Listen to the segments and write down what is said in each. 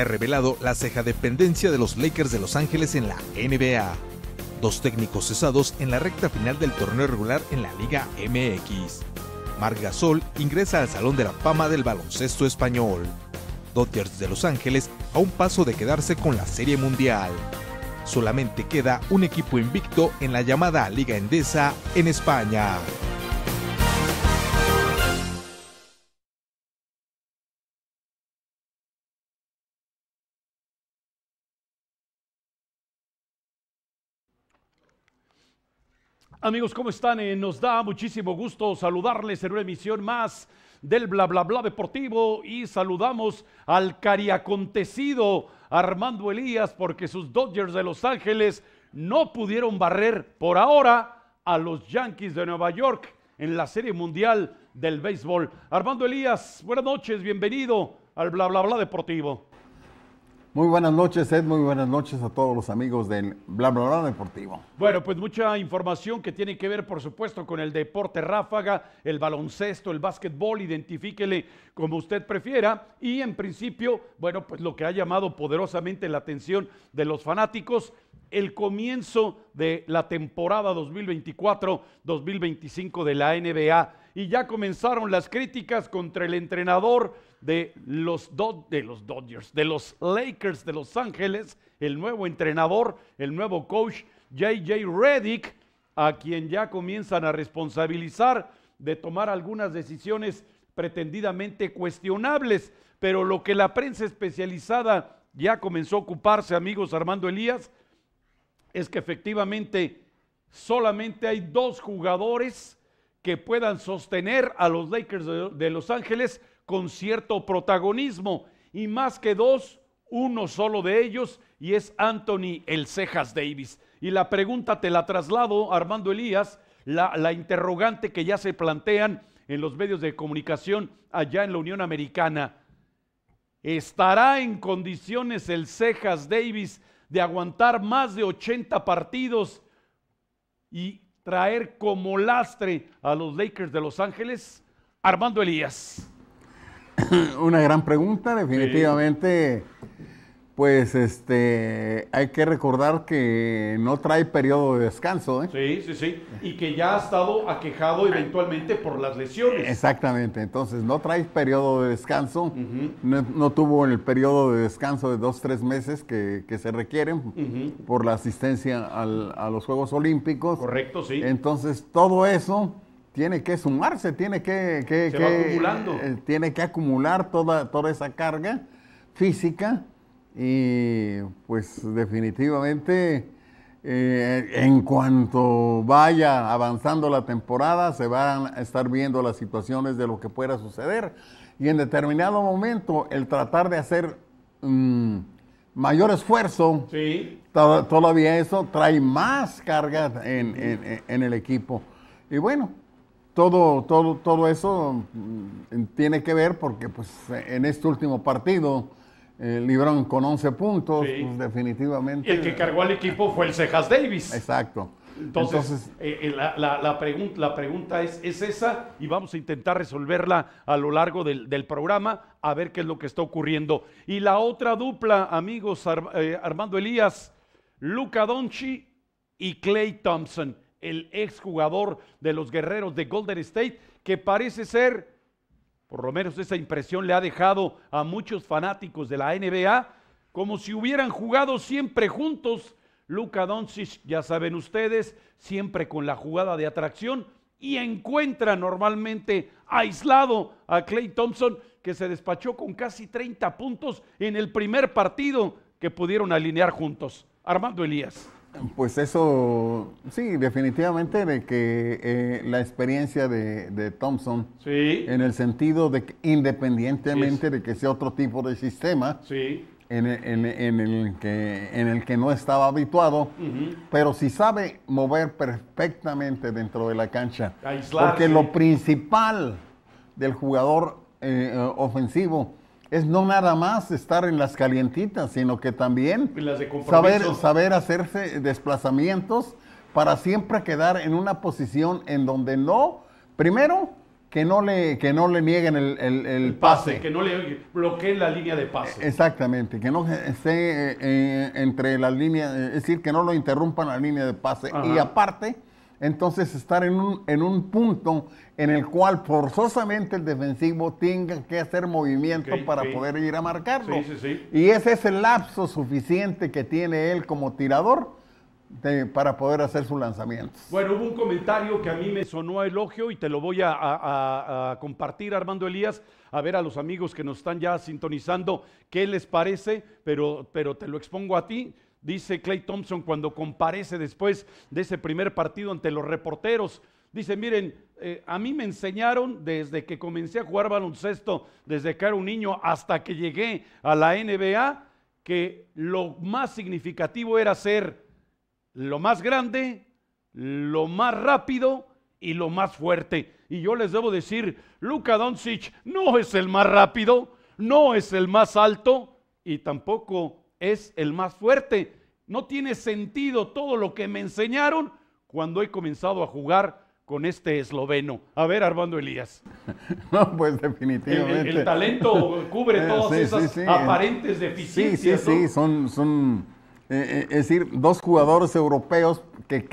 ha revelado la ceja dependencia de los Lakers de Los Ángeles en la NBA. Dos técnicos cesados en la recta final del torneo regular en la Liga MX. Marc Gasol ingresa al Salón de la Fama del baloncesto español. Dodgers de Los Ángeles a un paso de quedarse con la Serie Mundial. Solamente queda un equipo invicto en la llamada Liga Endesa en España. Amigos, ¿cómo están? Eh, nos da muchísimo gusto saludarles en una emisión más del Bla Bla Bla Deportivo y saludamos al cariacontecido Armando Elías porque sus Dodgers de Los Ángeles no pudieron barrer por ahora a los Yankees de Nueva York en la Serie Mundial del Béisbol. Armando Elías, buenas noches, bienvenido al Bla Bla Bla Deportivo. Muy buenas noches, Ed. Muy buenas noches a todos los amigos del Bla Bla Deportivo. Bueno, pues mucha información que tiene que ver, por supuesto, con el deporte ráfaga, el baloncesto, el básquetbol. Identifíquele como usted prefiera. Y en principio, bueno, pues lo que ha llamado poderosamente la atención de los fanáticos, el comienzo de la temporada 2024-2025 de la NBA. Y ya comenzaron las críticas contra el entrenador de los, de los Dodgers, de los Lakers de Los Ángeles, el nuevo entrenador, el nuevo coach, JJ Reddick, a quien ya comienzan a responsabilizar de tomar algunas decisiones pretendidamente cuestionables. Pero lo que la prensa especializada ya comenzó a ocuparse, amigos Armando Elías, es que efectivamente solamente hay dos jugadores que puedan sostener a los Lakers de Los Ángeles con cierto protagonismo y más que dos, uno solo de ellos y es Anthony el Cejas Davis. Y la pregunta te la traslado, Armando Elías, la, interrogante que ya se plantean en los medios de comunicación allá en la Unión Americana. ¿Estará en condiciones el Cejas Davis de aguantar más de 80 partidos y traer como lastre a los Lakers de Los Ángeles? Armando Elías. Una gran pregunta, definitivamente. Pues este, hay que recordar que no trae periodo de descanso. ¿eh? Sí, sí, sí. Y que ya ha estado aquejado eventualmente por las lesiones. Exactamente. Entonces, no trae periodo de descanso. no, no, tuvo el periodo de descanso de dos, tres meses que, se requieren por la asistencia a los Juegos Olímpicos. Correcto, sí. Entonces, todo eso tiene que sumarse, tiene que, que, eh, tiene que acumular toda, toda esa carga física y pues definitivamente eh, en cuanto vaya avanzando la temporada se van a estar viendo las situaciones de lo que pueda suceder y en determinado momento el tratar de hacer mm, mayor esfuerzo, sí. todavía eso trae más carga en, en el equipo. Y bueno, todo, todo, todo eso mm, tiene que ver porque pues, en este último partido el con 11 puntos, pues, definitivamente. el que cargó al equipo fue el Cejas Davis. Exacto. Entonces, eh, eh, la, pregunta es, esa y vamos a intentar resolverla a lo largo del, programa, a ver qué es lo que está ocurriendo. Y la otra dupla, amigos, eh, Armando Elías, Luca Donchi y Clay Thompson el exjugador de los guerreros de Golden State, que parece ser, por lo menos esa impresión le ha dejado a muchos fanáticos de la NBA, como si hubieran jugado siempre juntos. Luka Doncic, ya saben ustedes, siempre con la jugada de atracción y encuentra normalmente aislado a Clay Thompson, que se despachó con casi 30 puntos en el primer partido que pudieron alinear juntos. Armando Elías. Pues eso, sí, definitivamente de que eh, la experiencia de, Thompson, en el sentido de que independientemente de que sea otro tipo de sistema, sí. en, el que, en el que no estaba habituado, pero si sí sabe mover perfectamente dentro de la cancha. porque lo principal del jugador eh, eh, ofensivo es no nada más estar en las calientitas, sino que también saber, saber hacerse desplazamientos para siempre quedar en una posición en donde no, primero, que no le, que no le nieguen el, pase, Que no le bloqueen la línea de pase. E, exactamente, que no esté eh, eh, entre las líneas, eh, es decir, que no lo interrumpan la línea de pase. Y aparte, entonces estar en un, en un punto en el cual forzosamente el defensivo tenga que hacer movimiento para poder ir a marcarlo. Y ese es el lapso suficiente que tiene él como tirador. para poder hacer sus lanzamientos. Bueno, hubo un comentario que a mí me sonó elogio y te lo voy a, a, compartir, Armando Elías, a ver a los amigos que nos están ya sintonizando qué les parece, pero, pero te lo expongo a ti dice Clay Thompson cuando comparece después de ese primer partido ante los reporteros. Dice, miren, eh, a mí me enseñaron desde que comencé a jugar baloncesto, desde que era un niño hasta que llegué a la NBA, que lo más significativo era ser lo más grande, lo más rápido y lo más fuerte. Y yo les debo decir, Luka Doncic no es el más rápido, no es el más alto y tampoco es el más fuerte. No tiene sentido todo lo que me enseñaron cuando he comenzado a jugar con este esloveno. A ver, Armando Elías. No, pues definitivamente. El, talento cubre eh, todas esas aparentes deficiencias. Sí, sí, sí, son, son eh, eh, es decir, dos jugadores europeos que,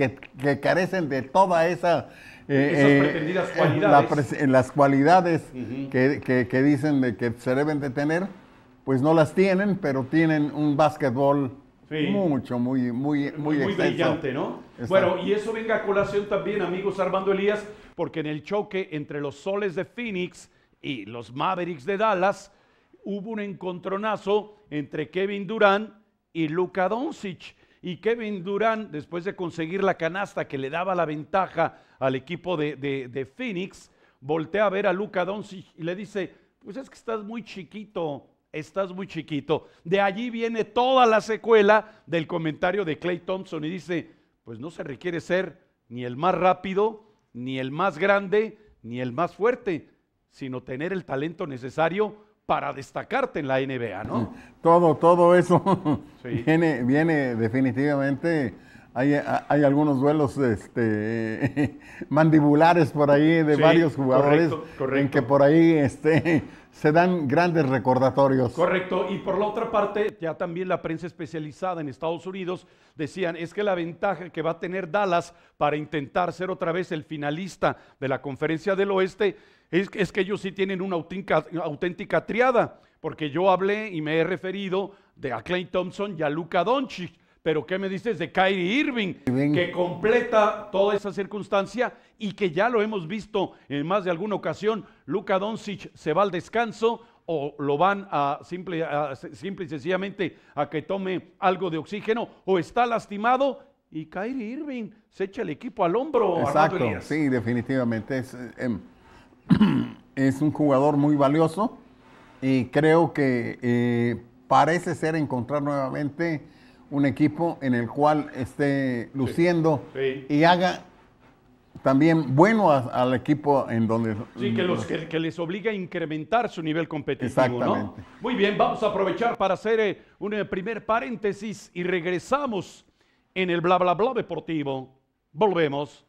carecen de toda esa... esas cualidades. las cualidades que, dicen de que se deben de tener pues no las tienen, pero tienen un básquetbol mucho, muy, muy, muy, brillante, ¿no? Bueno, y eso venga a colación también, amigos Armando Elías, porque en el choque entre los soles de Phoenix y los Mavericks de Dallas hubo un encontronazo entre Kevin Durant y Luka Doncic. Y Kevin Durant, después de conseguir la canasta que le daba la ventaja al equipo de, Phoenix, voltea a ver a Luka Doncic y le dice, pues es que estás muy chiquito, estás muy chiquito. De allí viene toda la secuela del comentario de Clay Thompson y dice, pues no se requiere ser ni el más rápido, ni el más grande, ni el más fuerte, sino tener el talento necesario para destacarte en la NBA, ¿no? Todo, todo eso viene, viene definitivamente eh, hay, algunos duelos este, mandibulares por ahí de varios jugadores en que por ahí este, se dan grandes recordatorios. Correcto, y por la otra parte, ya también la prensa especializada en Estados Unidos decían, es que la ventaja que va a tener Dallas para intentar ser otra vez el finalista de la conferencia del oeste es, es que ellos sí tienen una auténtica, triada, porque yo hablé y me he referido de a Clay Thompson y a Luca Doncic pero ¿qué me dices de Kyrie Irving, que completa toda esa circunstancia y que ya lo hemos visto en más de alguna ocasión? Luka Doncic se va al descanso o lo van a simple, y sencillamente a que tome algo de oxígeno o está lastimado y Kyrie Irving se echa el equipo al hombro. Exacto, sí, definitivamente es, em, es un jugador muy valioso y creo que eh, parece ser encontrar nuevamente un equipo en el cual esté luciendo y haga también bueno al equipo en donde... Sí, que, los, que, les obliga a incrementar su nivel competitivo, Exactamente. Muy bien, vamos a aprovechar para hacer eh, un eh, primer paréntesis y regresamos en el bla bla bla deportivo. Volvemos.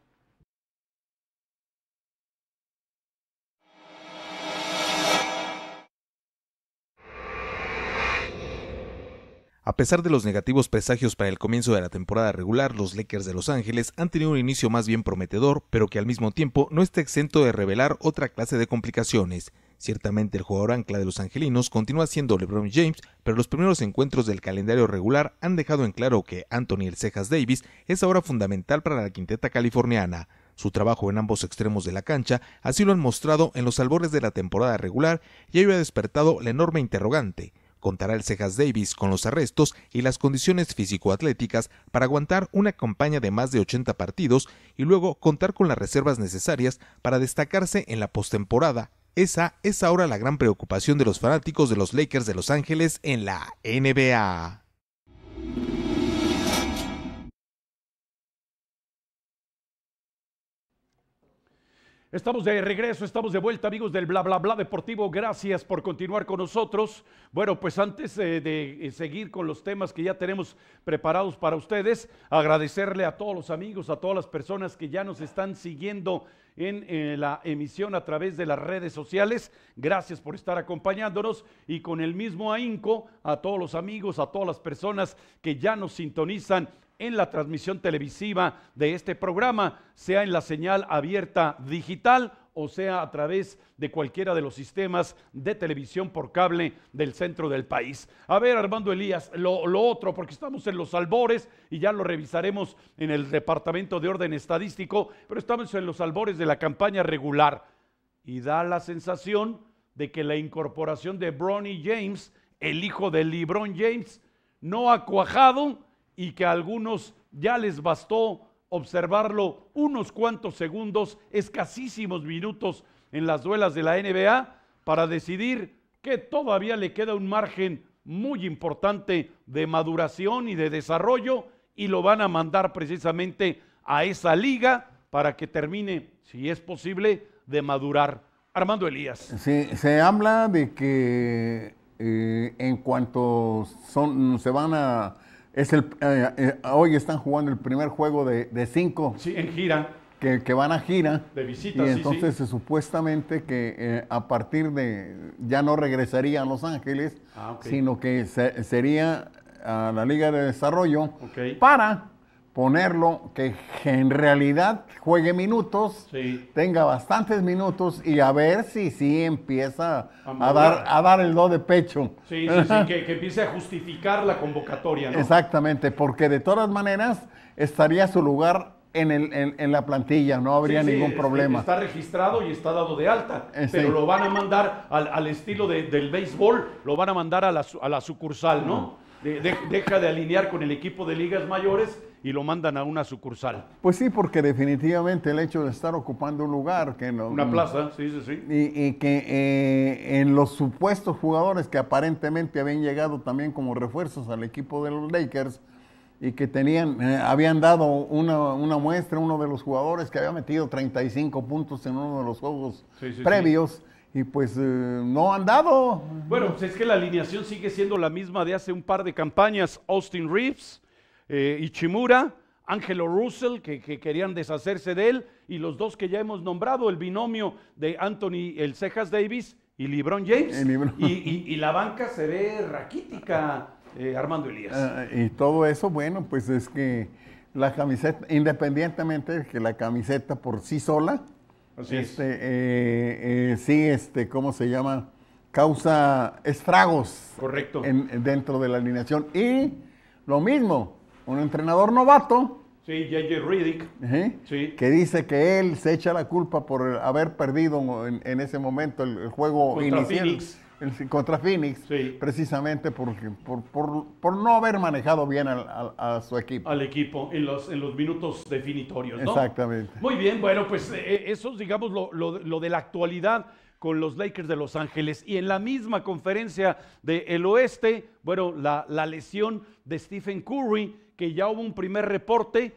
A pesar de los negativos presagios para el comienzo de la temporada regular, los Lakers de Los Ángeles han tenido un inicio más bien prometedor, pero que al mismo tiempo no está exento de revelar otra clase de complicaciones. Ciertamente el jugador ancla de los angelinos continúa siendo LeBron James, pero los primeros encuentros del calendario regular han dejado en claro que Anthony el Cejas Davis es ahora fundamental para la quinteta californiana. Su trabajo en ambos extremos de la cancha así lo han mostrado en los albores de la temporada regular y ello ha despertado la enorme interrogante contará el Cejas Davis con los arrestos y las condiciones físico-atléticas para aguantar una campaña de más de 80 partidos y luego contar con las reservas necesarias para destacarse en la postemporada. Esa es ahora la gran preocupación de los fanáticos de los Lakers de Los Ángeles en la NBA. Estamos de regreso, estamos de vuelta, amigos del Bla Bla Bla Deportivo. Gracias por continuar con nosotros. Bueno, pues antes eh, de eh, seguir con los temas que ya tenemos preparados para ustedes, agradecerle a todos los amigos, a todas las personas que ya nos están siguiendo en eh, la emisión a través de las redes sociales. Gracias por estar acompañándonos y con el mismo ahínco a todos los amigos, a todas las personas que ya nos sintonizan en la transmisión televisiva de este programa, sea en la señal abierta digital o sea a través de cualquiera de los sistemas de televisión por cable del centro del país. A ver, Armando Elías, lo, otro, porque estamos en los albores y ya lo revisaremos en el Departamento de Orden Estadístico, pero estamos en los albores de la campaña regular y da la sensación de que la incorporación de Bronny James, el hijo de LeBron James, no ha cuajado y que a algunos ya les bastó observarlo unos cuantos segundos, escasísimos minutos en las duelas de la NBA, para decidir que todavía le queda un margen muy importante de maduración y de desarrollo y lo van a mandar precisamente a esa liga para que termine, si es posible, de madurar. Armando Elías. Sí, se habla de que eh, en cuanto son, se van a es el, eh, eh, hoy están jugando el primer juego de, cinco. Sí, en gira. Que, van a gira. De visita, Y entonces supuestamente que eh, a partir de, ya no regresaría a Los Ángeles, ah, sino que sería a la Liga de Desarrollo para ponerlo que en realidad juegue minutos, tenga bastantes minutos y a ver si sí empieza a, dar, a dar el do de pecho. Sí, sí, sí que, empiece a justificar la convocatoria. ¿no? Exactamente, porque de todas maneras estaría su lugar en, el, en, la plantilla, no habría ningún problema. Está registrado y está dado de alta, eh, pero lo van a mandar al, estilo del béisbol, lo van a mandar a la, a la sucursal, ¿no? deja de alinear con el equipo de ligas mayores y lo mandan a una sucursal. Pues sí, porque definitivamente el hecho de estar ocupando un lugar que Una plaza, sí, sí, sí. Y, que eh, en los supuestos jugadores que aparentemente habían llegado también como refuerzos al equipo de los Lakers y que tenían, eh, habían dado una, muestra, uno de los jugadores que había metido 35 puntos en uno de los juegos previos y pues eh, no han dado. Bueno, pues es que la alineación sigue siendo la misma de hace un par de campañas. Austin Reeves, eh, Ichimura, Ángelo Russell, que, querían deshacerse de él, y los dos que ya hemos nombrado, el binomio de Anthony el Cejas Davis y LeBron James. Y, la banca se ve raquítica, eh, Armando Elías. Ah, y todo eso, bueno, pues es que la camiseta, independientemente de que la camiseta por sí sola Así este, eh, eh, sí, este, ¿cómo se llama? Causa estragos. Correcto. dentro de la alineación. Y lo mismo, un entrenador novato. Sí, J.J. Riddick. Sí. Que dice que él se echa la culpa por haber perdido en, ese momento el, juego inicial el, contra Phoenix, precisamente por, no haber manejado bien a, su equipo. Al equipo en los, en los minutos definitorios. Exactamente. Muy bien, bueno, pues eh, eso es, digamos, lo, de la actualidad con los Lakers de Los Ángeles. Y en la misma conferencia del oeste, bueno, la, la lesión de Stephen Curry, que ya hubo un primer reporte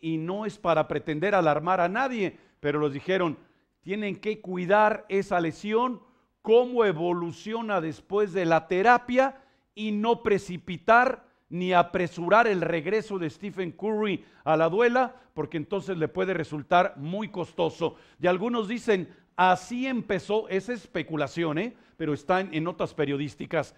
y no es para pretender alarmar a nadie, pero los dijeron, tienen que cuidar esa lesión cómo evoluciona después de la terapia y no precipitar ni apresurar el regreso de Stephen Curry a la duela, porque entonces le puede resultar muy costoso. Y algunos dicen, así empezó, esa especulación, ¿eh? pero está en, en notas periodísticas,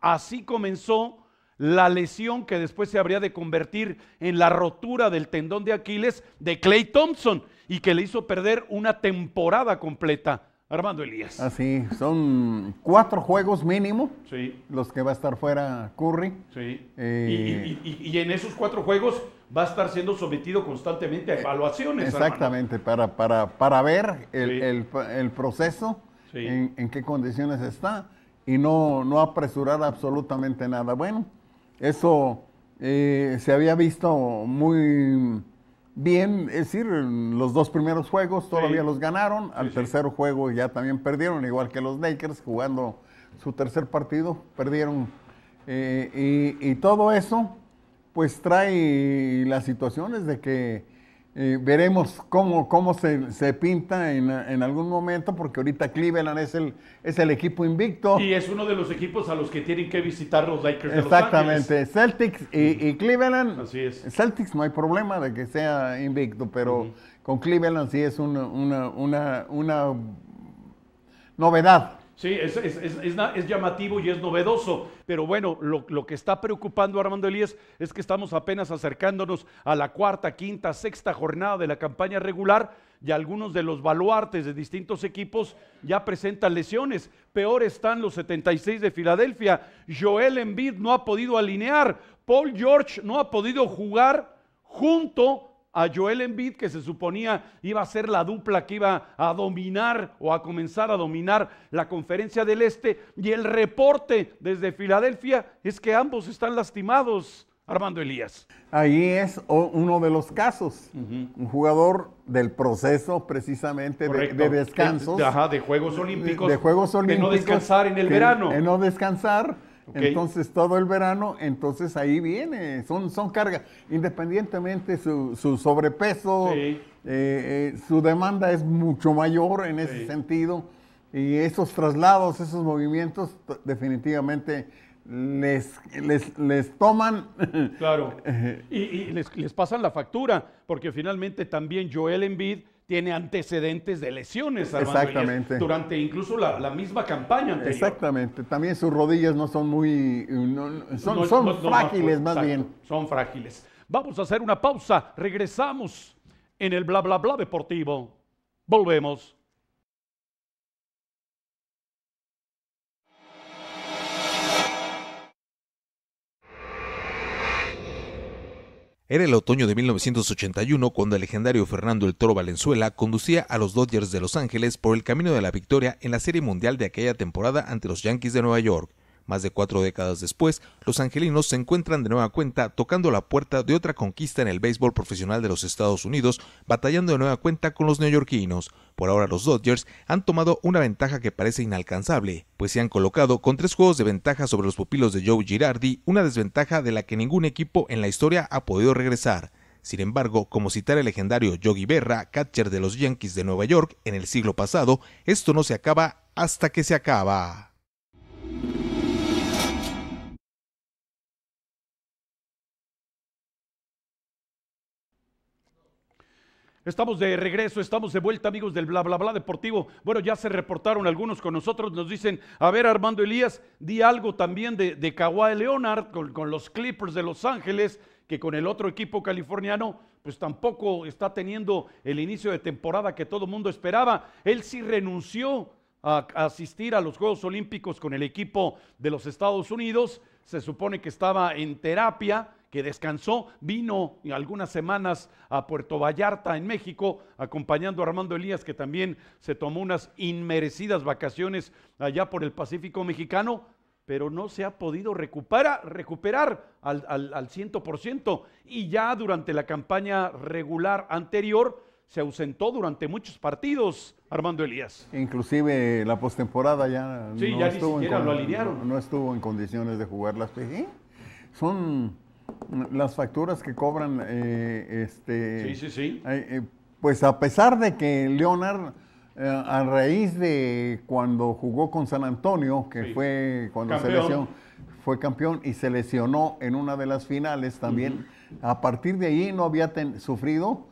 así comenzó la lesión que después se habría de convertir en la rotura del tendón de Aquiles de Clay Thompson y que le hizo perder una temporada completa. Armando Elías. Así, son cuatro juegos mínimo sí. los que va a estar fuera Curry. Sí. Eh, y, en esos cuatro juegos va a estar siendo sometido constantemente a eh, evaluaciones. Exactamente, para, para, para, ver el, proceso, en, qué condiciones está y no, no apresurar absolutamente nada. Bueno, eso eh, se había visto muy bien, es decir, los dos primeros juegos todavía los ganaron, al tercer juego ya también perdieron, igual que los Lakers jugando su tercer partido, perdieron. Eh, y, todo eso, pues trae las situaciones de que veremos cómo, cómo se, se pinta en, algún momento, porque ahorita Cleveland es el, es el equipo invicto. Y es uno de los equipos a los que tienen que visitar los Lakers. Exactamente, de los Celtics y, Cleveland. Así es. Celtics no hay problema de que sea invicto, pero con Cleveland sí es una, una, una novedad Sí, es, llamativo y es novedoso. Pero bueno, lo, que está preocupando a Armando Elías es que estamos apenas acercándonos a la cuarta, quinta, sexta jornada de la campaña regular y algunos de los baluartes de distintos equipos ya presentan lesiones. Peor están los 76 de Filadelfia. Joel Embiid no ha podido alinear. Paul George no ha podido jugar junto a Joel Embiid, que se suponía iba a ser la dupla que iba a dominar o a comenzar a dominar la conferencia del Este. Y el reporte desde Filadelfia es que ambos están lastimados. Armando Elías. Ahí es uno de los casos. Un jugador del proceso precisamente de, descansos. De, ajá, de Juegos Olímpicos. De, Juegos Olímpicos. De no descansar en el verano. De no descansar entonces todo el verano, entonces ahí viene, son, son cargas, independientemente su, su sobrepeso, eh, eh, su demanda es mucho mayor en ese sentido y esos traslados, esos movimientos definitivamente les, les, toman... Claro, y, les, les pasan la factura, porque finalmente también Joel Embiid tiene antecedentes de lesiones. Exactamente. durante incluso la, misma campaña anterior. Exactamente. También sus rodillas no son muy... son, frágiles más bien. Son frágiles. Vamos a hacer una pausa. Regresamos en el bla bla bla deportivo. Volvemos. Era el otoño de 1981 cuando el legendario Fernando El Toro Valenzuela conducía a los Dodgers de Los Ángeles por el camino de la victoria en la Serie Mundial de aquella temporada ante los Yankees de Nueva York. Más de cuatro décadas después, los angelinos se encuentran de nueva cuenta tocando la puerta de otra conquista en el béisbol profesional de los Estados Unidos, batallando de nueva cuenta con los neoyorquinos. Por ahora los Dodgers han tomado una ventaja que parece inalcanzable, pues se han colocado con tres juegos de ventaja sobre los pupilos de Joe Girardi, una desventaja de la que ningún equipo en la historia ha podido regresar. Sin embargo, como citar el legendario Yogi Berra, catcher de los Yankees de Nueva York en el siglo pasado, esto no se acaba hasta que se acaba. Estamos de regreso, estamos de vuelta, amigos del bla bla bla deportivo. Bueno, ya se reportaron algunos con nosotros. Nos dicen, a ver, Armando Elías, di algo también de, de Kawhi Leonard con, los Clippers de Los Ángeles, que con el otro equipo californiano, pues tampoco está teniendo el inicio de temporada que todo mundo esperaba. Él sí renunció a asistir a los Juegos Olímpicos con el equipo de los Estados Unidos. Se supone que estaba en terapia que descansó, vino algunas semanas a Puerto Vallarta, en México, acompañando a Armando Elías, que también se tomó unas inmerecidas vacaciones allá por el Pacífico mexicano, pero no se ha podido recuperar al, ciento 100%. Y ya durante la campaña regular anterior, se ausentó durante muchos partidos Armando Elías. Inclusive la postemporada ya, sí, no, ya estuvo en, lo No, estuvo en condiciones de jugar las ¿eh? Son las facturas que cobran, eh, este, eh, eh, pues a pesar de que Leonard, a raíz de cuando jugó con San Antonio, que fue cuando campeón. se lesionó, fue campeón y se lesionó en una de las finales también, a partir de ahí no había sufrido.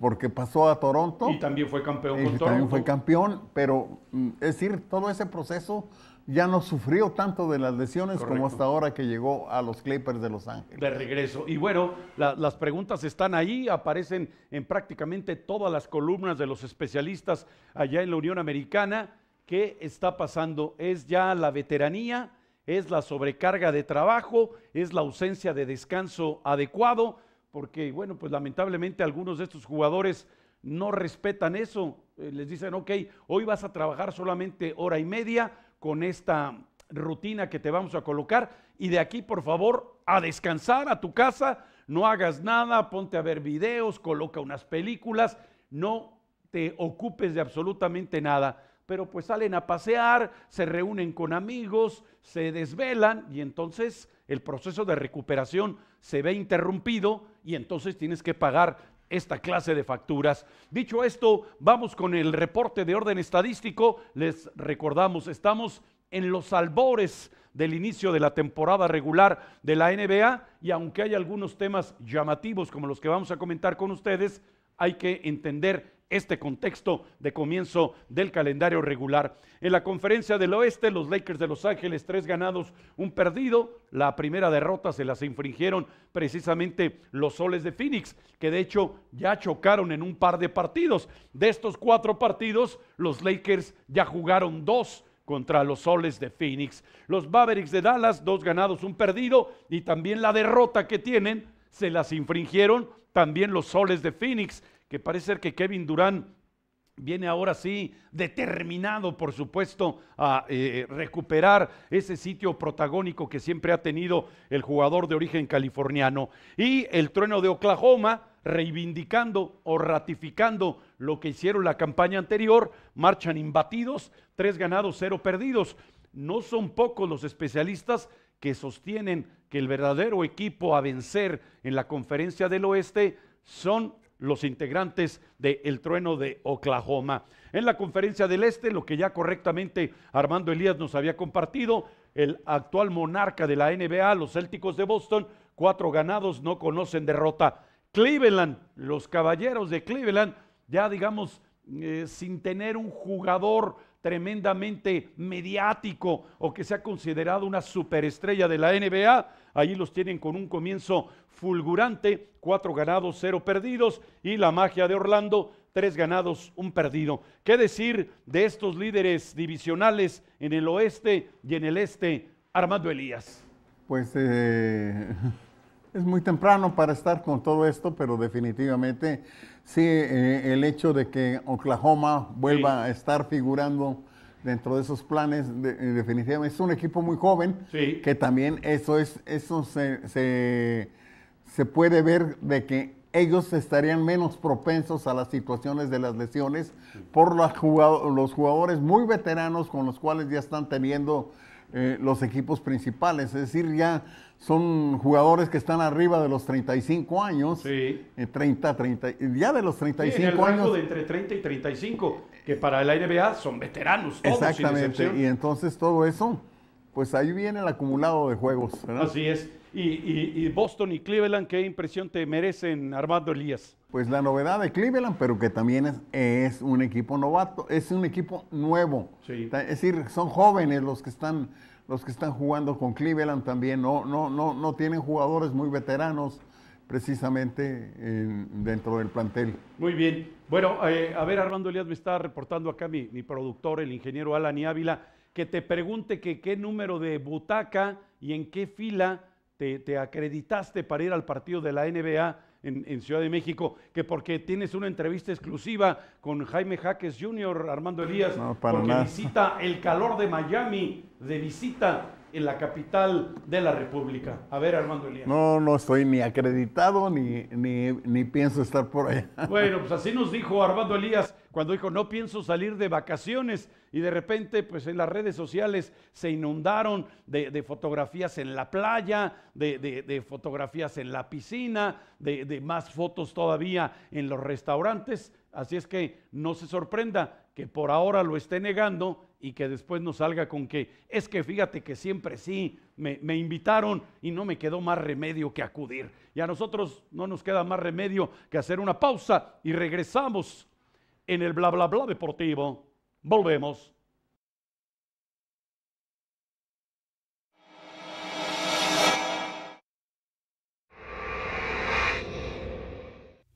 porque pasó a Toronto. Y también fue campeón con Toronto. También fue campeón, pero mm, es decir, todo ese proceso ya no sufrió tanto de las lesiones como hasta ahora que llegó a los Clippers de Los Ángeles. De regreso. Y bueno, las preguntas están ahí, aparecen en prácticamente todas las columnas de los especialistas allá en la Unión Americana. ¿Qué está pasando? ¿Es ya la veteranía? ¿Es la sobrecarga de trabajo? ¿Es la ausencia de descanso adecuado? Porque, bueno, pues lamentablemente algunos de estos jugadores no respetan eso. Eh, les dicen, ok, hoy vas a trabajar solamente hora y media, con esta rutina que te vamos a colocar. Y de aquí, por favor, a descansar a tu casa, no hagas nada, ponte a ver videos, coloca unas películas, no te ocupes de absolutamente nada. Pero pues salen a pasear, se reúnen con amigos, se desvelan y entonces el proceso de recuperación se ve interrumpido y entonces tienes que pagar esta clase de facturas. Dicho esto, vamos con el reporte de orden estadístico. Les recordamos, estamos en los albores del inicio de la temporada regular de la NBA y aunque hay algunos temas llamativos como los que vamos a comentar con ustedes, hay que entender este contexto de comienzo del calendario regular. En la conferencia del oeste, los Lakers de Los Ángeles, tres ganados, un perdido. La primera derrota se las infringieron precisamente los soles de Phoenix, que de hecho ya chocaron en un par de partidos. De estos cuatro partidos, los Lakers ya jugaron dos contra los soles de Phoenix. Los Mavericks de Dallas, dos ganados, un perdido, y también la derrota que tienen se las infringieron también los soles de Phoenix que parece ser que Kevin Durán viene ahora sí determinado, por supuesto, a eh, recuperar ese sitio protagónico que siempre ha tenido el jugador de origen californiano. Y el trueno de Oklahoma, reivindicando o ratificando lo que hicieron la campaña anterior, marchan imbatidos, tres ganados, cero perdidos. No son pocos los especialistas que sostienen que el verdadero equipo a vencer en la conferencia del oeste son los integrantes de El Trueno de Oklahoma. En la conferencia del Este, lo que ya correctamente Armando Elías nos había compartido, el actual monarca de la NBA, los Célticos de Boston, cuatro ganados, no conocen derrota. Cleveland, los caballeros de Cleveland, ya digamos, eh, sin tener un jugador tremendamente mediático o que se ha considerado una superestrella de la NBA, ahí los tienen con un comienzo fulgurante, cuatro ganados, cero perdidos, y la magia de Orlando, tres ganados, un perdido. ¿Qué decir de estos líderes divisionales en el oeste y en el este, Armando Elías? Pues eh, es muy temprano para estar con todo esto, pero definitivamente sí, eh, el hecho de que Oklahoma vuelva a estar figurando dentro de esos planes, eh, definitivamente es un equipo muy joven, que también eso, es, eso se se puede ver de que ellos estarían menos propensos a las situaciones de las lesiones por los jugadores muy veteranos con los cuales ya están teniendo eh, los equipos principales. Es decir, ya son jugadores que están arriba de los 35 años. Sí. 30, eh, ya de los 35 sí, en el rango años. de entre 30 y 35, que para el NBA son veteranos todos, Exactamente. y entonces todo eso pues ahí viene el acumulado de juegos. ¿verdad? Así es. Y, Boston y Cleveland, ¿qué impresión te merecen Armando Elías? Pues la novedad de Cleveland, pero que también es, un equipo novato, es un equipo nuevo. Es decir, son jóvenes los que están, los que están jugando con Cleveland también, no, no, no, no tienen jugadores muy veteranos precisamente dentro del plantel. Muy bien. Bueno, eh, a ver, Armando Elías me está reportando acá mi, mi productor, el ingeniero Alan y Ávila que te pregunte que qué número de butaca y en qué fila te, acreditaste para ir al partido de la NBA en, Ciudad de México, que porque tienes una entrevista exclusiva con Jaime Jaques Jr., Armando Elías, porque visita el calor de Miami, de visita en la capital de la República. A ver, Armando Elías. No, no estoy ni acreditado ni, ni, pienso estar por allá. Bueno, pues así nos dijo Armando Elías cuando dijo, no pienso salir de vacaciones. Y de repente, pues en las redes sociales se inundaron de, fotografías en la playa, de, de, de, fotografías en la piscina, de, de más fotos todavía en los restaurantes. Así es que no se sorprenda que por ahora lo esté negando y que después nos salga con que es que fíjate que siempre sí, me, me, invitaron y no me quedó más remedio que acudir. Y a nosotros no nos queda más remedio que hacer una pausa y regresamos en el bla bla bla deportivo. Volvemos.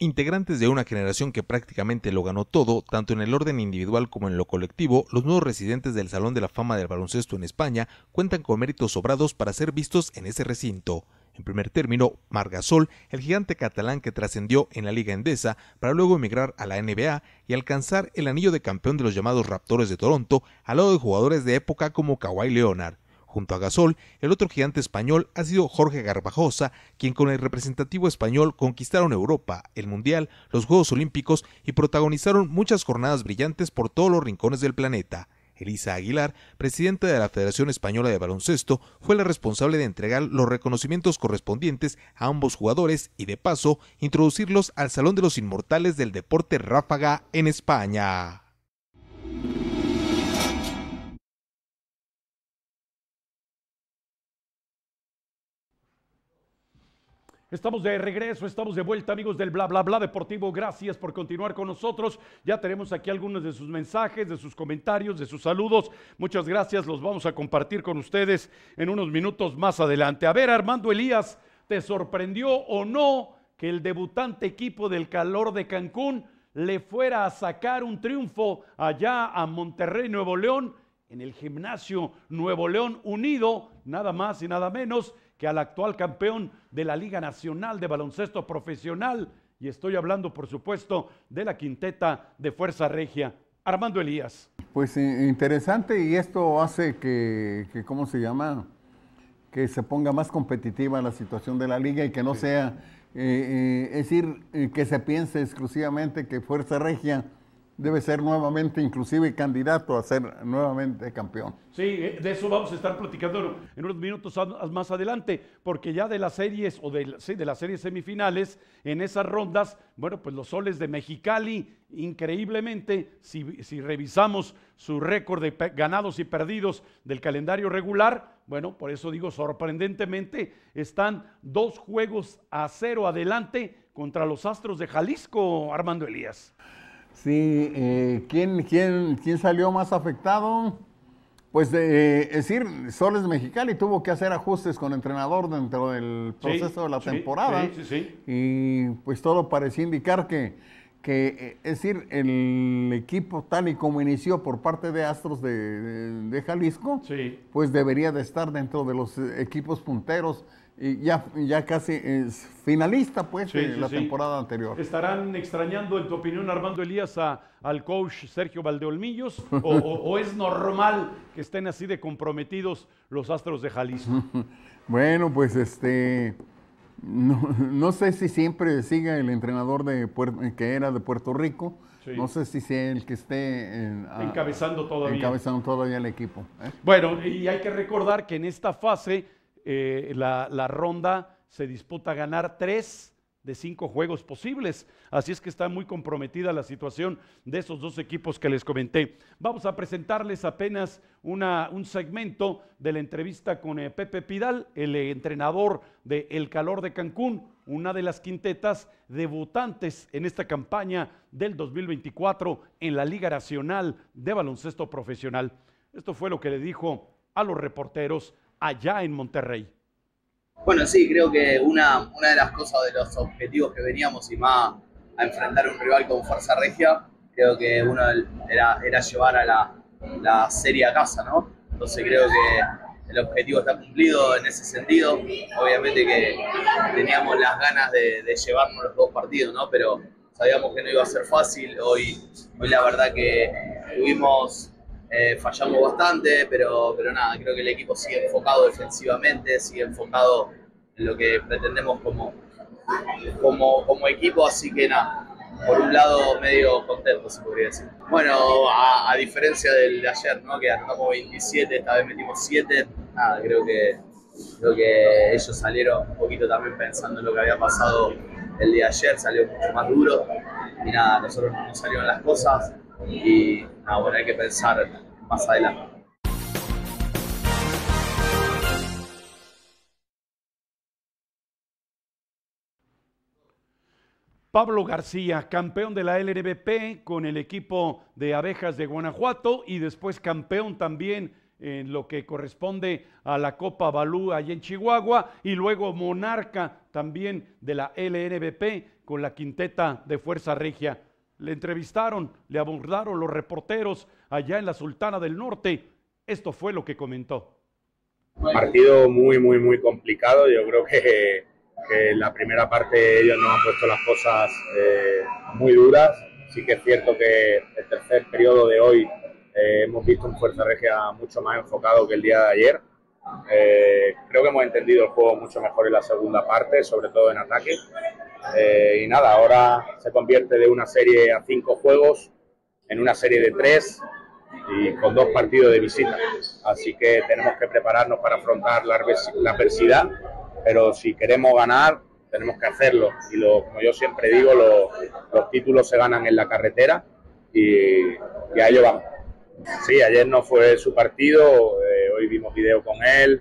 Integrantes de una generación que prácticamente lo ganó todo, tanto en el orden individual como en lo colectivo, los nuevos residentes del Salón de la Fama del Baloncesto en España cuentan con méritos sobrados para ser vistos en ese recinto. En primer término, Margasol, el gigante catalán que trascendió en la Liga Endesa para luego emigrar a la NBA y alcanzar el anillo de campeón de los llamados Raptores de Toronto, al lado de jugadores de época como Kawhi Leonard. Junto a Gasol, el otro gigante español ha sido Jorge Garbajosa, quien con el representativo español conquistaron Europa, el Mundial, los Juegos Olímpicos y protagonizaron muchas jornadas brillantes por todos los rincones del planeta. Elisa Aguilar, presidenta de la Federación Española de Baloncesto, fue la responsable de entregar los reconocimientos correspondientes a ambos jugadores y de paso introducirlos al Salón de los Inmortales del Deporte Ráfaga en España. Estamos de regreso, estamos de vuelta amigos del bla bla bla deportivo. Gracias por continuar con nosotros. Ya tenemos aquí algunos de sus mensajes, de sus comentarios, de sus saludos. Muchas gracias, los vamos a compartir con ustedes en unos minutos más adelante. A ver, Armando Elías, ¿te sorprendió o no que el debutante equipo del calor de Cancún le fuera a sacar un triunfo allá a Monterrey, Nuevo León, en el gimnasio Nuevo León Unido, nada más y nada menos? que al actual campeón de la Liga Nacional de Baloncesto Profesional. Y estoy hablando, por supuesto, de la quinteta de Fuerza Regia. Armando Elías. Pues eh, interesante y esto hace que, ¿cómo se llama? Que se ponga más competitiva la situación de la liga y que no sea, eh, eh, es decir, que se piense exclusivamente que Fuerza Regia debe ser nuevamente inclusive candidato a ser nuevamente campeón. Sí, de eso vamos a estar platicando en unos minutos más adelante, porque ya de las series o de, las series semifinales, en esas rondas, bueno, pues los soles de Mexicali, increíblemente, si, si revisamos su récord de ganados y perdidos del calendario regular, bueno, por eso digo sorprendentemente, están dos juegos a cero adelante contra los Astros de Jalisco, Armando Elías. Sí, eh, ¿quién, quién, salió más afectado? Pues eh, eh, es decir, Soles Mexicali tuvo que hacer ajustes con el entrenador dentro del proceso de la sí, temporada. Sí, y pues todo parecía indicar que, eh, es decir, el equipo tal y como inició por parte de Astros de, de Jalisco, pues debería de estar dentro de los eh, equipos punteros y ya, ya casi es finalista, pues, de la temporada anterior. ¿Estarán extrañando, en tu opinión, Armando Elías, a, al coach Sergio Valdeolmillos? o, es normal que estén así de comprometidos los astros de Jalisco? bueno, pues, este. No, sé si siempre siga el entrenador de que era de Puerto Rico. No sé si sea el que esté eh, encabezando, todavía. encabezando todavía el equipo. ¿eh? Bueno, y hay que recordar que en esta fase eh, la, ronda se disputa ganar tres de cinco juegos posibles. Así es que está muy comprometida la situación de esos dos equipos que les comenté. Vamos a presentarles apenas una, un segmento de la entrevista con eh, Pepe Pidal, el eh, entrenador de El Calor de Cancún, una de las quintetas debutantes en esta campaña del 2024 en la Liga Nacional de Baloncesto Profesional. Esto fue lo que le dijo a los reporteros allá en Monterrey? Bueno, sí, creo que una, una de las cosas, de los objetivos que veníamos y más a enfrentar un rival como Fuerza Regia, creo que uno era, era llevar a la, serie a casa, ¿no? Entonces creo que el objetivo está cumplido en ese sentido. Obviamente que teníamos las ganas de, de, llevarnos los dos partidos, ¿no? Pero sabíamos que no iba a ser fácil. Hoy, hoy la verdad que tuvimos eh, fallamos bastante, pero, pero nada, creo que el equipo sigue enfocado defensivamente, sigue enfocado en lo que pretendemos como, como, equipo, así que nada, por un lado medio contento, se podría decir. Bueno, a, diferencia del de ayer, ¿no? que anotamos 27, esta vez metimos 7, nada, creo que, lo que ellos salieron un poquito también pensando en lo que había pasado el día de ayer, salió mucho más duro y nada, nosotros no nos salieron las cosas y ahora hay que pensar más adelante. Pablo García, campeón de la LRBP con el equipo de abejas de Guanajuato y después campeón también en lo que corresponde a la Copa Balú allá en Chihuahua y luego monarca también de la LRBP con la quinteta de Fuerza Regia le entrevistaron, le abordaron los reporteros allá en la Sultana del Norte. Esto fue lo que comentó. Partido muy, muy, muy complicado. Yo creo que, que en la primera parte ellos nos han puesto las cosas eh, muy duras. Sí que es cierto que el tercer periodo de hoy eh, hemos visto un Fuerza Regia mucho más enfocado que el día de ayer. Eh, creo que hemos entendido el juego mucho mejor en la segunda parte, sobre todo en ataque. Eh, y nada, ahora se convierte de una serie a cinco juegos en una serie de tres y con dos partidos de visita. Así que tenemos que prepararnos para afrontar la, adversidad, pero si queremos ganar, tenemos que hacerlo. Y lo, como yo siempre digo, los títulos se ganan en la carretera y, y, a ello vamos. Sí, ayer no fue su partido, hoy vimos video con él,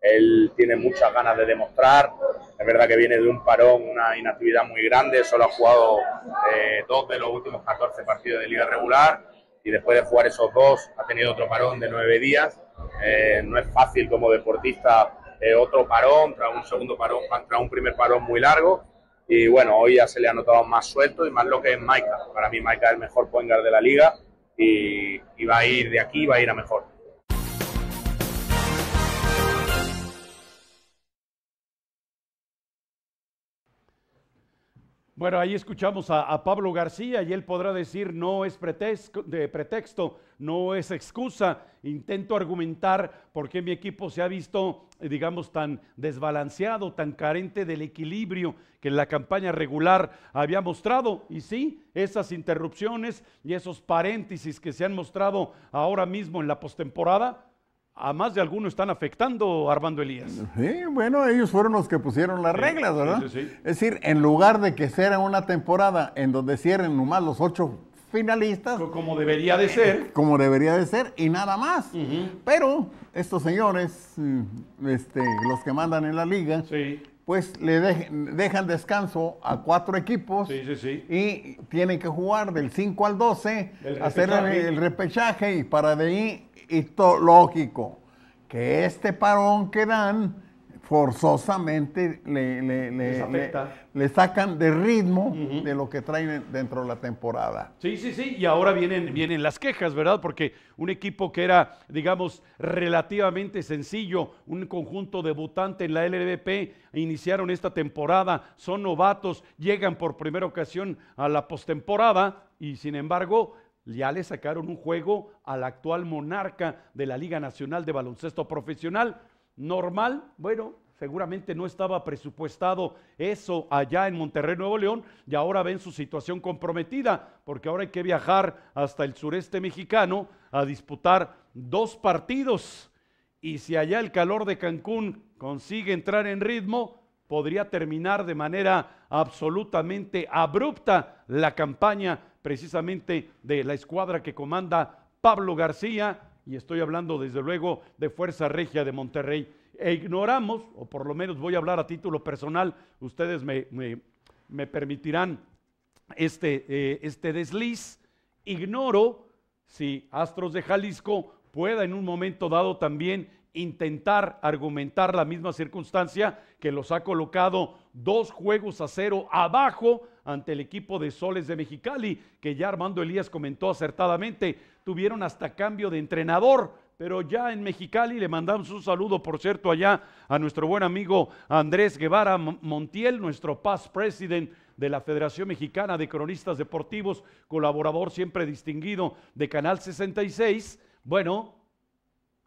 él tiene muchas ganas de demostrar, es verdad que viene de un parón, una inactividad muy grande, solo ha jugado eh, dos de los últimos 14 partidos de liga regular y después de jugar esos dos ha tenido otro parón de nueve días, eh, no es fácil como deportista eh, otro parón, tras un segundo parón, tras un primer parón muy largo. Y bueno, hoy ya se le ha notado más suelto y más lo que es Maika. Para mí Maika es el mejor point de la liga y va a ir de aquí, va a ir a mejor. Bueno, ahí escuchamos a, Pablo García y él podrá decir, no es pretexto, de pretexto, no es excusa, intento argumentar por qué mi equipo se ha visto, digamos, tan desbalanceado, tan carente del equilibrio que la campaña regular había mostrado. Y sí, esas interrupciones y esos paréntesis que se han mostrado ahora mismo en la postemporada a más de alguno están afectando, Armando Elías. Sí, bueno, ellos fueron los que pusieron las reglas, ¿verdad? Es decir, en lugar de que sea una temporada en donde cierren nomás los ocho finalistas. Como debería de ser. Eh, como debería de ser y nada más. Pero estos señores, mm, este, los que mandan en la liga, pues le dejan descanso a cuatro equipos y tienen que jugar del 5 al 12, hacer El, repechaje y para de ahí, lógico, que este parón que dan forzosamente le, sacan de ritmo de lo que traen dentro de la temporada. Sí, sí, sí, y ahora vienen, vienen las quejas, ¿verdad? Porque un equipo que era, digamos, relativamente sencillo, un conjunto debutante en la LVP, iniciaron esta temporada, son novatos, llegan por primera ocasión a la postemporada y sin embargo ya le sacaron un juego al actual monarca de la Liga Nacional de Baloncesto Profesional normal, bueno, seguramente no estaba presupuestado eso allá en Monterrey, Nuevo León, y ahora ven su situación comprometida, porque ahora hay que viajar hasta el sureste mexicano a disputar dos partidos. Y si allá el calor de Cancún consigue entrar en ritmo, podría terminar de manera absolutamente abrupta la campaña precisamente de la escuadra que comanda Pablo García y estoy hablando desde luego de Fuerza Regia de Monterrey, e ignoramos, o por lo menos voy a hablar a título personal, ustedes me, permitirán este, eh, este desliz, ignoro si Astros de Jalisco pueda en un momento dado también intentar argumentar la misma circunstancia que los ha colocado dos juegos a cero abajo ante el equipo de Soles de Mexicali, que ya Armando Elías comentó acertadamente, tuvieron hasta cambio de entrenador, pero ya en Mexicali le mandamos un saludo, por cierto, allá a nuestro buen amigo Andrés Guevara Montiel, nuestro past president de la Federación Mexicana de Cronistas Deportivos, colaborador siempre distinguido de Canal 66. Bueno,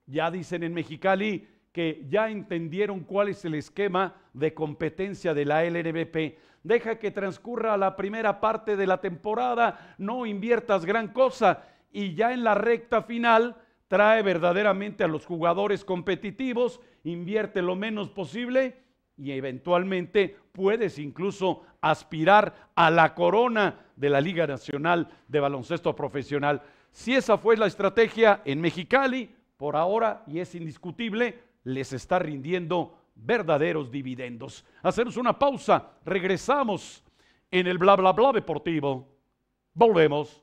ya dicen en Mexicali que ya entendieron cuál es el esquema de competencia de la LNBP. Deja que transcurra la primera parte de la temporada, no inviertas gran cosa y ya en la recta final trae verdaderamente a los jugadores competitivos, invierte lo menos posible y eventualmente puedes incluso aspirar a la corona de la Liga Nacional de Baloncesto Profesional. Si esa fue la estrategia en Mexicali, por ahora, y es indiscutible, les está rindiendo verdaderos dividendos. Hacemos una pausa, regresamos en el bla bla bla deportivo. Volvemos.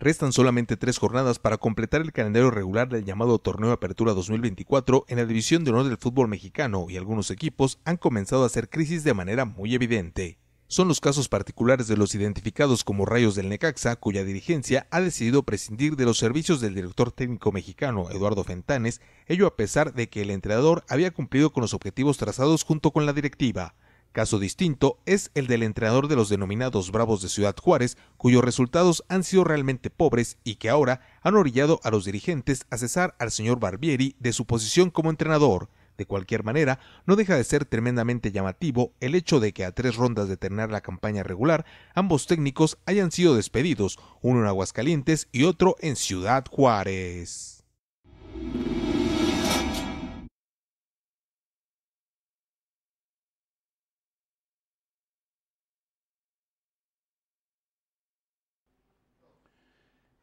Restan solamente tres jornadas para completar el calendario regular del llamado Torneo Apertura 2024 en la División de Honor del Fútbol Mexicano y algunos equipos han comenzado a hacer crisis de manera muy evidente. Son los casos particulares de los identificados como Rayos del Necaxa, cuya dirigencia ha decidido prescindir de los servicios del director técnico mexicano Eduardo Fentanes, ello a pesar de que el entrenador había cumplido con los objetivos trazados junto con la directiva. Caso distinto es el del entrenador de los denominados Bravos de Ciudad Juárez, cuyos resultados han sido realmente pobres y que ahora han orillado a los dirigentes a cesar al señor Barbieri de su posición como entrenador. De cualquier manera, no deja de ser tremendamente llamativo el hecho de que a tres rondas de terminar la campaña regular, ambos técnicos hayan sido despedidos, uno en Aguascalientes y otro en Ciudad Juárez.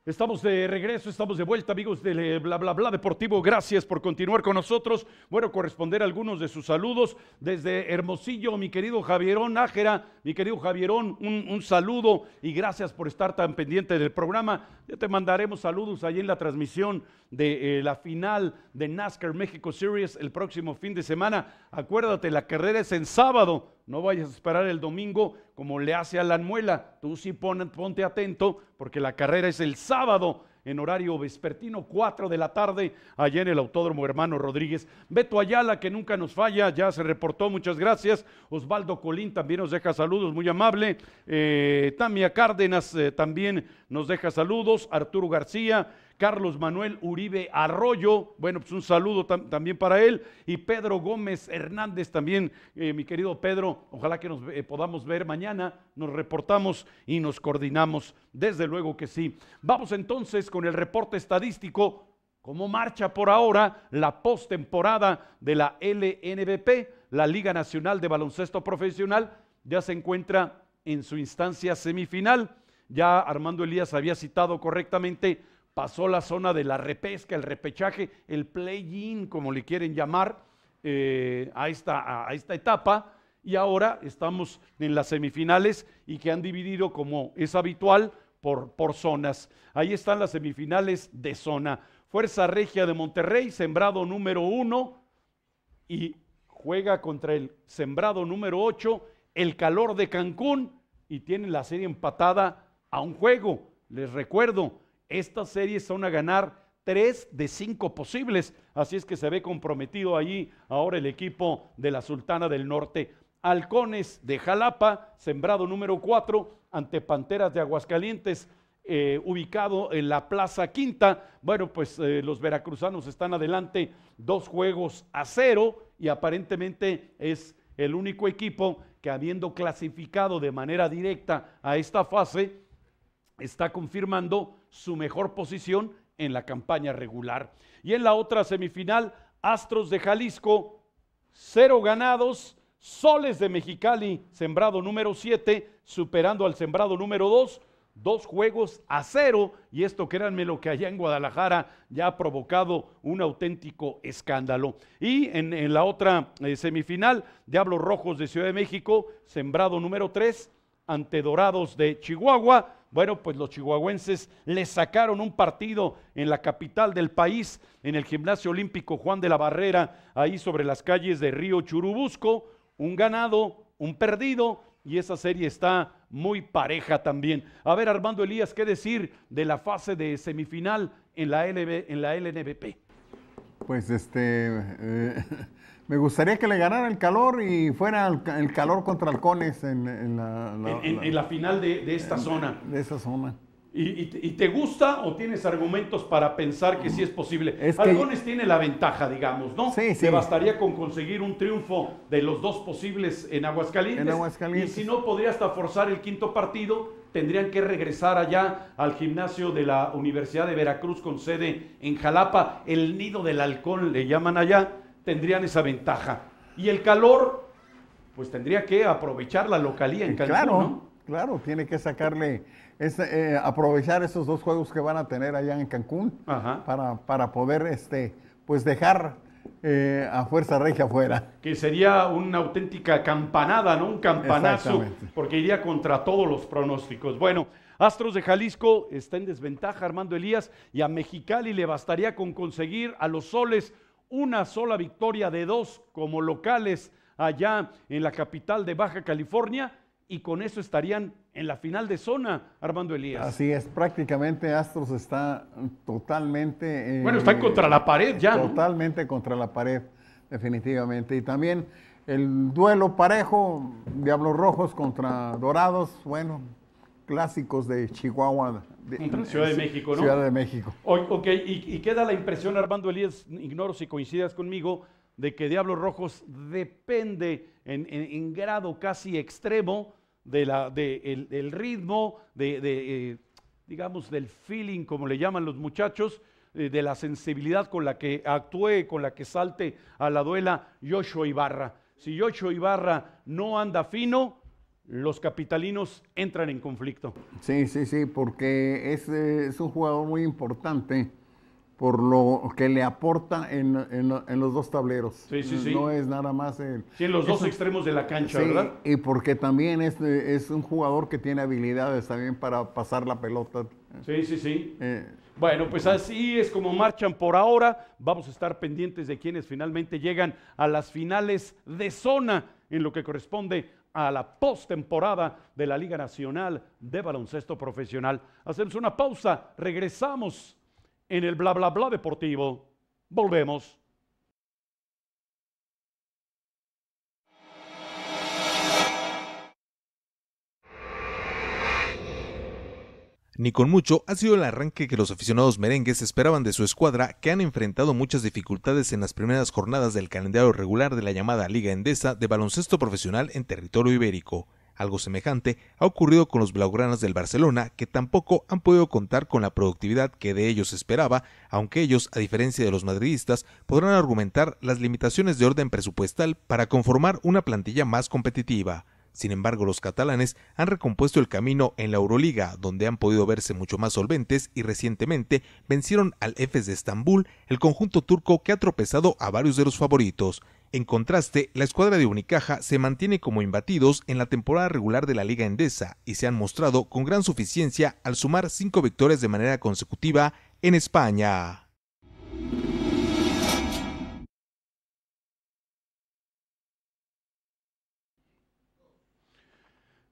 Estamos de regreso, estamos de vuelta, amigos de eh, Bla Bla Bla Deportivo. Gracias por continuar con nosotros. Bueno, corresponder algunos de sus saludos. Desde Hermosillo, mi querido Javierón Nájera, mi querido Javierón, un, saludo y gracias por estar tan pendiente del programa. Ya te mandaremos saludos allí en la transmisión de eh, la final de NASCAR México Series el próximo fin de semana. Acuérdate, la carrera es en sábado. No vayas a esperar el domingo como le hace a la muela. Tú sí ponte atento porque la carrera es el sábado en horario vespertino, 4 de la tarde, allá en el Autódromo Hermano Rodríguez. Beto Ayala, que nunca nos falla, ya se reportó, muchas gracias. Osvaldo Colín también nos deja saludos, muy amable. Eh, Tamia Cárdenas eh, también nos deja saludos. Arturo García, Carlos Manuel Uribe Arroyo, bueno, pues un saludo también para él, y Pedro Gómez Hernández también, eh, mi querido Pedro, ojalá que nos eh, podamos ver mañana, nos reportamos y nos coordinamos, desde luego que sí. Vamos entonces con el reporte estadístico, cómo marcha por ahora la postemporada de la LNBP, la Liga Nacional de Baloncesto Profesional, ya se encuentra en su instancia semifinal, ya Armando Elías había citado correctamente pasó la zona de la repesca, el repechaje, el play-in, como le quieren llamar, eh, a, esta, a esta etapa. Y ahora estamos en las semifinales y que han dividido, como es habitual, por, por zonas. Ahí están las semifinales de zona. Fuerza Regia de Monterrey, sembrado número uno, y juega contra el sembrado número ocho, el calor de Cancún, y tienen la serie empatada a un juego. Les recuerdo, estas series son a ganar tres de cinco posibles. Así es que se ve comprometido allí ahora el equipo de la Sultana del Norte. Halcones de Jalapa, sembrado número 4, ante Panteras de Aguascalientes, eh, ubicado en la Plaza Quinta. Bueno, pues eh, los veracruzanos están adelante dos juegos a cero y aparentemente es el único equipo que habiendo clasificado de manera directa a esta fase, está confirmando su mejor posición en la campaña regular. Y en la otra semifinal, Astros de Jalisco, cero ganados, Soles de Mexicali, sembrado número 7, superando al sembrado número 2, dos juegos a cero. Y esto, créanme, lo que allá en Guadalajara ya ha provocado un auténtico escándalo. Y en, la otra eh, semifinal, Diablos Rojos de Ciudad de México, sembrado número 3, ante Dorados de Chihuahua, bueno, pues los chihuahuenses le sacaron un partido en la capital del país, en el gimnasio olímpico Juan de la Barrera, ahí sobre las calles de Río Churubusco, un ganado, un perdido, y esa serie está muy pareja también. A ver, Armando Elías, ¿qué decir de la fase de semifinal en la, LB, en la LNBP? Pues este, eh, me gustaría que le ganara el calor y fuera el, calor contra halcones en, la, final de, esta zona. De esa zona. Y, te gusta o tienes argumentos para pensar que sí es posible? Halcones tiene la ventaja, digamos, ¿no? Sí, sí. bastaría con conseguir un triunfo de los dos posibles en Aguascalientes. En Aguascalientes. Y si no, podría hasta forzar el quinto partido tendrían que regresar allá al gimnasio de la Universidad de Veracruz con sede en Jalapa, el nido del halcón le llaman allá, tendrían esa ventaja. Y el calor, pues tendría que aprovechar la localía en Cancún, claro, ¿no? Claro, tiene que sacarle, eh, aprovechar esos dos juegos que van a tener allá en Cancún Para, para poder este, pues dejar eh, a Fuerza Regia afuera. Que sería una auténtica campanada, ¿no? Un campanazo, porque iría contra todos los pronósticos. Bueno, Astros de Jalisco está en desventaja, Armando Elías, y a Mexicali le bastaría con conseguir a los soles una sola victoria de dos como locales allá en la capital de Baja California y con eso estarían en la final de zona, Armando Elías. Así es, prácticamente Astros está totalmente... Eh, bueno, está contra la pared ya. Totalmente contra la pared, definitivamente. Y también el duelo parejo, Diablos Rojos contra Dorados, bueno, clásicos de Chihuahua. De, Ciudad de México, ¿no? Ciudad de México. ok, y, y queda la impresión, Armando Elías, ignoro si coincidas conmigo, de que Diablos Rojos depende en, grado casi extremo del ritmo, de, eh, digamos, del feeling, como le llaman los muchachos, eh, de la sensibilidad con la que actúe, con la que salte a la duela Yoshua Ibarra. Si Joshua Ibarra no anda fino, los capitalinos entran en conflicto. Sí, sí, sí, porque es eh, un jugador muy importante por lo que le aporta en, los dos tableros. No es nada más el... Sí, en los dos extremos de la cancha, ¿verdad? Y porque también es, es un jugador que tiene habilidades también para pasar la pelota. Sí, sí, sí. Eh. bueno, pues así es como marchan por ahora. Vamos a estar pendientes de quienes finalmente llegan a las finales de zona en lo que corresponde a la postemporada de la Liga Nacional de Baloncesto Profesional. Hacemos una pausa, regresamos en el bla bla bla deportivo. Volvemos. Ni con mucho ha sido el arranque que los aficionados merengues esperaban de su escuadra, que han enfrentado muchas dificultades en las primeras jornadas del calendario regular de la llamada Liga Endesa de baloncesto profesional en territorio ibérico. Algo semejante ha ocurrido con los blaugranas del Barcelona, que tampoco han podido contar con la productividad que de ellos esperaba, aunque ellos, a diferencia de los madridistas, podrán argumentar las limitaciones de orden presupuestal para conformar una plantilla más competitiva. Sin embargo, los catalanes han recompuesto el camino en la Euroliga, donde han podido verse mucho más solventes y recientemente vencieron al Efes de Estambul, el conjunto turco que ha tropezado a varios de los favoritos. En contraste, la escuadra de Unicaja se mantiene como imbatidos en la temporada regular de la Liga Endesa y se han mostrado con gran suficiencia al sumar cinco victorias de manera consecutiva en España.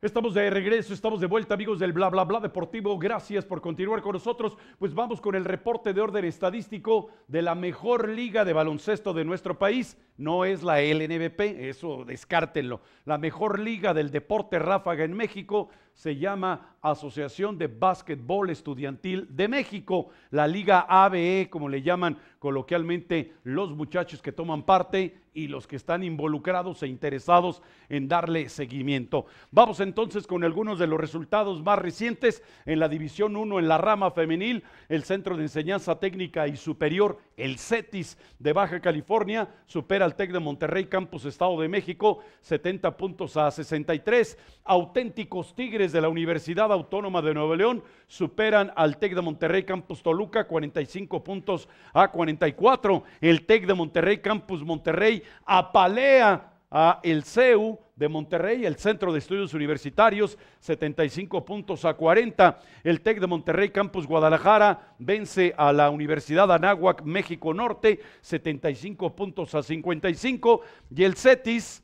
Estamos de regreso, estamos de vuelta amigos del bla bla bla deportivo. Gracias por continuar con nosotros. Pues vamos con el reporte de orden estadístico de la mejor liga de baloncesto de nuestro país. No es la LNBP, eso descártenlo. La mejor liga del deporte ráfaga en México se llama Asociación de Básquetbol Estudiantil de México, la Liga ABE, como le llaman coloquialmente los muchachos que toman parte y los que están involucrados e interesados en darle seguimiento. Vamos entonces con algunos de los resultados más recientes en la División 1 en la rama femenil, el Centro de Enseñanza Técnica y Superior, el CETIS de Baja California, supera al TEC de Monterrey, Campus Estado de México, 70 puntos a 63, auténticos Tigres de la Universidad Autónoma de Nuevo León superan al TEC de Monterrey Campus Toluca 45 puntos a 44. El TEC de Monterrey Campus Monterrey apalea a el CEU de Monterrey, el Centro de Estudios Universitarios, 75 puntos a 40. El TEC de Monterrey Campus Guadalajara vence a la Universidad Anáhuac México Norte, 75 puntos a 55. Y el CETIS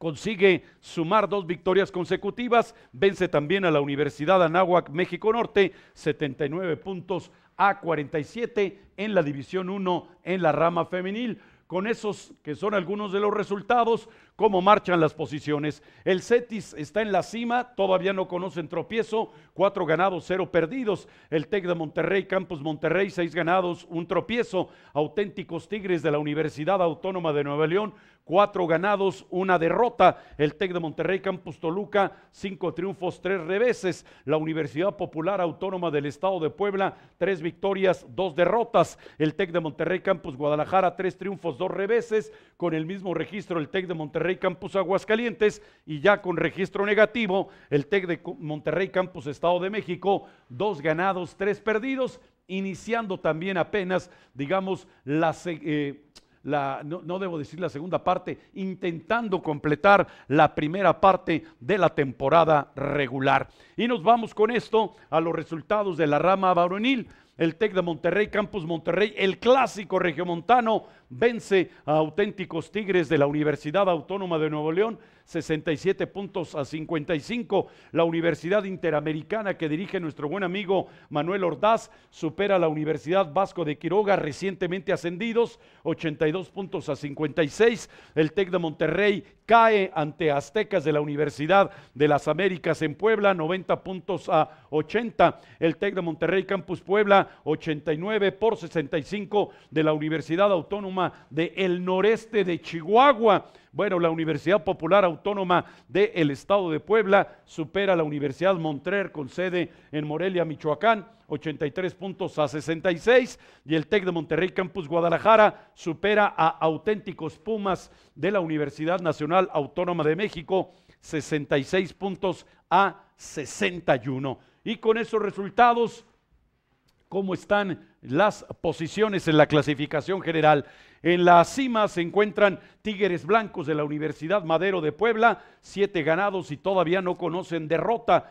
consigue sumar dos victorias consecutivas, vence también a la Universidad Anáhuac México Norte, 79 puntos a 47 en la División 1 en la rama femenil. Con esos que son algunos de los resultados, cómo marchan las posiciones. El Cetis está en la cima, todavía no conocen tropiezo, cuatro ganados, cero perdidos. El Tec de Monterrey, Campus Monterrey, seis ganados, un tropiezo. Auténticos Tigres de la Universidad Autónoma de Nueva León, cuatro ganados, una derrota. El Tec de Monterrey, Campus Toluca, cinco triunfos, tres reveses. La Universidad Popular Autónoma del Estado de Puebla, tres victorias, dos derrotas. El Tec de Monterrey, Campus Guadalajara, tres triunfos, dos reveses. Con el mismo registro, el Tec de Monterrey Monterrey Campus Aguascalientes y ya con registro negativo, el TEC de Monterrey Campus Estado de México, dos ganados, tres perdidos, iniciando también apenas, digamos, la... Eh, la, no, no, debo decir la segunda parte, intentando completar la primera parte de la temporada regular. Y nos vamos con esto a los resultados de la rama varonil el TEC de Monterrey, Campus Monterrey, el clásico regiomontano, vence a auténticos Tigres de la Universidad Autónoma de Nuevo León, 67 puntos a 55. La Universidad Interamericana que dirige nuestro buen amigo Manuel Ordaz supera a la Universidad Vasco de Quiroga, recientemente ascendidos, 82 puntos a 56. El TEC de Monterrey cae ante Aztecas de la Universidad de las Américas en Puebla, 90 puntos a 80. El TEC de Monterrey Campus Puebla 89 por 65 de la Universidad Autónoma del el Noreste de Chihuahua. Bueno, la Universidad Popular Autónoma del el Estado de Puebla supera a la Universidad Montrer con sede en Morelia, Michoacán, 83 puntos a 66. Y el TEC de Monterrey Campus Guadalajara supera a auténticos Pumas de la Universidad Nacional Autónoma de México, 66 puntos a 61. Y con esos resultados, cómo están las posiciones en la clasificación general. En la cima se encuentran Tigres Blancos de la Universidad Madero de Puebla, siete ganados y todavía no conocen derrota.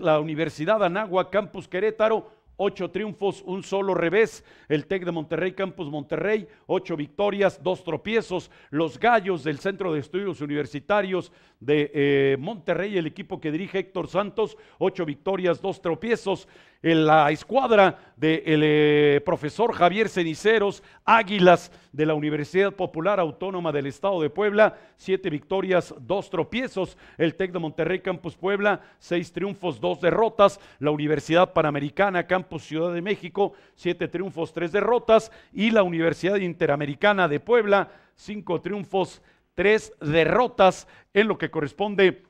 la Universidad Anagua, Campus Querétaro, ocho triunfos, un solo revés. El TEC de Monterrey, Campus Monterrey, ocho victorias, dos tropiezos. Los Gallos del Centro de Estudios Universitarios de eh, Monterrey, el equipo que dirige Héctor Santos, ocho victorias, dos tropiezos la escuadra del eh, profesor Javier Ceniceros, Águilas de la Universidad Popular Autónoma del Estado de Puebla, siete victorias, dos tropiezos, el TEC de Monterrey Campus Puebla, seis triunfos, dos derrotas, la Universidad Panamericana Campus Ciudad de México, siete triunfos, tres derrotas, y la Universidad Interamericana de Puebla, cinco triunfos, tres derrotas en lo que corresponde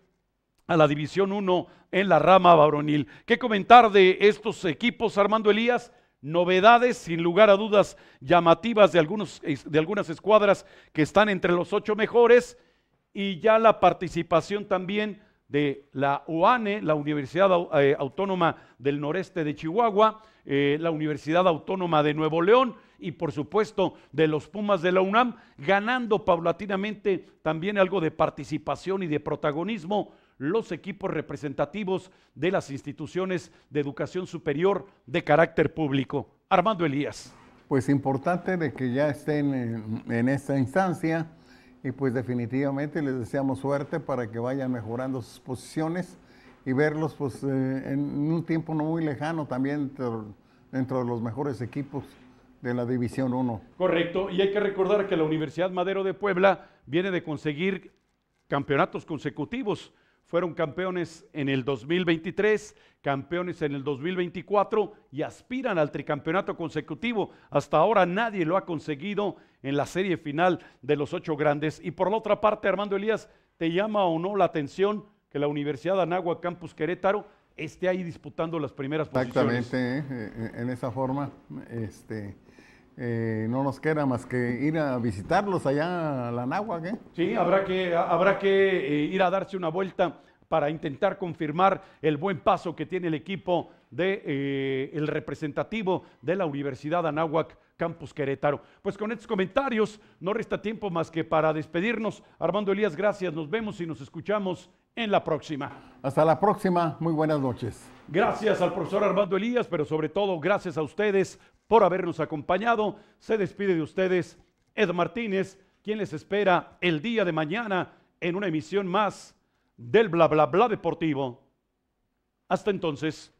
a la División 1 en la rama varonil. ¿Qué comentar de estos equipos, Armando Elías? Novedades, sin lugar a dudas, llamativas de, algunos, de algunas escuadras que están entre los ocho mejores y ya la participación también de la UANE, la Universidad eh, Autónoma del Noreste de Chihuahua, eh, la Universidad Autónoma de Nuevo León y por supuesto de los Pumas de la UNAM, ganando paulatinamente también algo de participación y de protagonismo los equipos representativos de las instituciones de educación superior de carácter público. Armando Elías. Pues importante de que ya estén en, esta instancia y pues definitivamente les deseamos suerte para que vayan mejorando sus posiciones y verlos pues eh, en un tiempo no muy lejano también dentro de los mejores equipos de la División 1. Correcto, y hay que recordar que la Universidad Madero de Puebla viene de conseguir campeonatos consecutivos fueron campeones en el 2023, campeones en el 2024 y aspiran al tricampeonato consecutivo. Hasta ahora nadie lo ha conseguido en la serie final de los ocho grandes. Y por la otra parte, Armando Elías, ¿te llama o no la atención que la Universidad de Campus Querétaro esté ahí disputando las primeras posiciones? Exactamente, ¿eh? Eh, eh, en esa forma. Este, eh, no nos queda más que ir a visitarlos allá a la náhuatl. ¿eh? Sí, habrá que, habrá que eh, ir a darse una vuelta para intentar confirmar el buen paso que tiene el equipo del de, el representativo de la Universidad Anáhuac Campus Querétaro. Pues con estos comentarios no resta tiempo más que para despedirnos. Armando Elías, gracias. Nos vemos y nos escuchamos en la próxima. Hasta la próxima, muy buenas noches. Gracias al profesor Armando Elías, pero sobre todo gracias a ustedes por habernos acompañado. Se despide de ustedes Ed Martínez, quien les espera el día de mañana en una emisión más del bla bla bla deportivo. Hasta entonces.